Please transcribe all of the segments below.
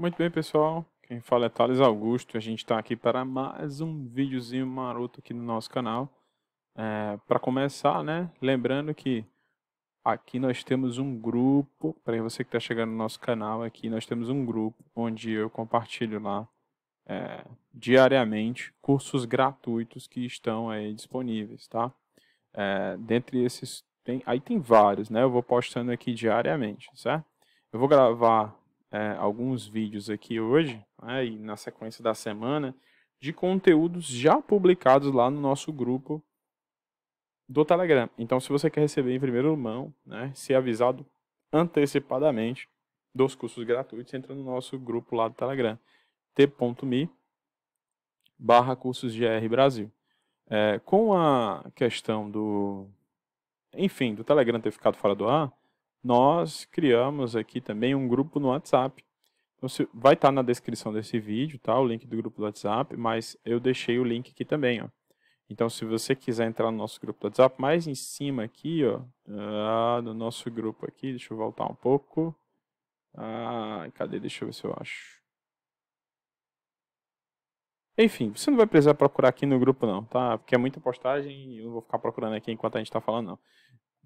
Muito bem, pessoal. Quem fala é Thales Augusto. A gente está aqui para mais um videozinho maroto aqui no nosso canal. É, para começar, né? Lembrando que aqui nós temos um grupo. Para você que está chegando no nosso canal, aqui nós temos um grupo onde eu compartilho lá é, diariamente cursos gratuitos que estão aí disponíveis, tá? É, dentre esses, tem, aí tem vários, né? Eu vou postando aqui diariamente, certo? Eu vou gravar é, alguns vídeos aqui hoje, né, e na sequência da semana, de conteúdos já publicados lá no nosso grupo do Telegram. Então, se você quer receber em primeira mão, né, ser avisado antecipadamente dos cursos gratuitos, entra no nosso grupo lá do Telegram, t.me barra cursos GR Brasil. É, com a questão do... Enfim, do Telegram ter ficado fora do ar, nós criamos aqui também um grupo no WhatsApp. Então, vai estar tá na descrição desse vídeo, tá? O link do grupo do WhatsApp, mas eu deixei o link aqui também, ó. Então, se você quiser entrar no nosso grupo do WhatsApp, mais em cima aqui, ó, ah, no nosso grupo aqui, deixa eu voltar um pouco. Ah, cadê? Deixa eu ver se eu acho. Enfim, você não vai precisar procurar aqui no grupo não, tá? Porque é muita postagem e eu não vou ficar procurando aqui enquanto a gente está falando não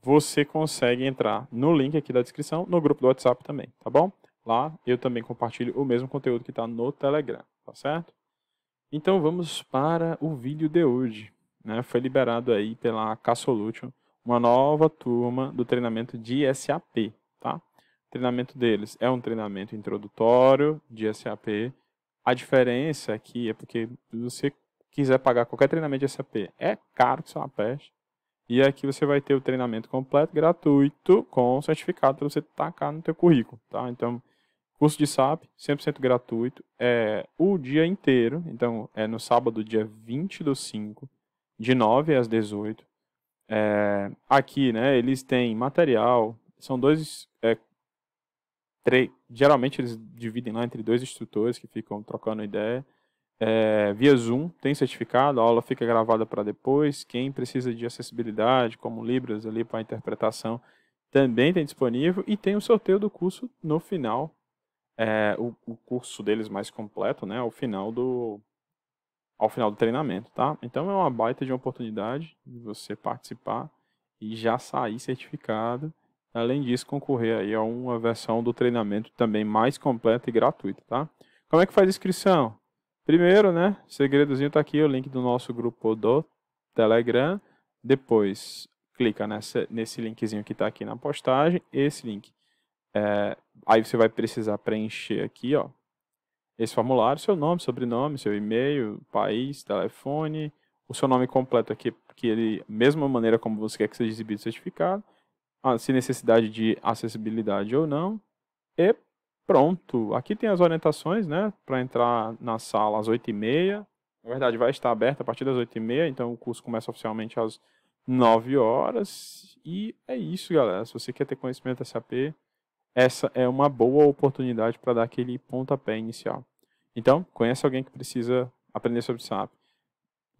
você consegue entrar no link aqui da descrição, no grupo do WhatsApp também, tá bom? Lá eu também compartilho o mesmo conteúdo que está no Telegram, tá certo? Então vamos para o vídeo de hoje. Né? Foi liberado aí pela Cassolution uma nova turma do treinamento de SAP, tá? O treinamento deles é um treinamento introdutório de SAP. A diferença aqui é porque se você quiser pagar qualquer treinamento de SAP, é caro que só é uma peste e aqui você vai ter o treinamento completo, gratuito, com certificado para você tacar no teu currículo, tá? Então, curso de SAP, 100% gratuito, é o dia inteiro. Então, é no sábado, dia 20 do 5, de 9 às 18. É, aqui, né, eles têm material, são dois... É, geralmente eles dividem lá entre dois instrutores que ficam trocando ideia é, via Zoom, tem certificado, a aula fica gravada para depois. Quem precisa de acessibilidade, como Libras ali para interpretação, também tem disponível. E tem o sorteio do curso no final, é, o, o, curso deles mais completo, né, ao final do ao final do treinamento, tá? Então é uma baita de uma oportunidade de você participar e já sair certificado. Além disso, concorrer aí a uma versão do treinamento também mais completa e gratuita, tá? Como é que faz a inscrição? Primeiro, né? Segredozinho tá aqui, o link do nosso grupo do Telegram. Depois, clica nessa, nesse linkzinho que está aqui na postagem. Esse link. É, aí você vai precisar preencher aqui, ó. Esse formulário, seu nome, sobrenome, seu e-mail, país, telefone, o seu nome completo aqui, que ele, mesma maneira como você quer que seja exibido o certificado, ah, se necessidade de acessibilidade ou não, e Pronto, aqui tem as orientações, né, para entrar na sala às 8h30. Na verdade, vai estar aberta a partir das 8h30, então o curso começa oficialmente às 9 horas. E é isso, galera. Se você quer ter conhecimento SAP, essa é uma boa oportunidade para dar aquele pontapé inicial. Então, conhece alguém que precisa aprender sobre SAP.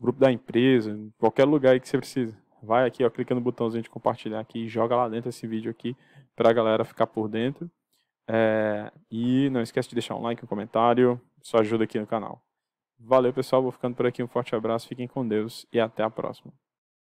Grupo da empresa, qualquer lugar aí que você precisa. Vai aqui, ó, clica no botãozinho de compartilhar aqui e joga lá dentro esse vídeo aqui para a galera ficar por dentro. É, e não esquece de deixar um like, um comentário, isso ajuda aqui no canal. Valeu, pessoal. Vou ficando por aqui. Um forte abraço, fiquem com Deus e até a próxima.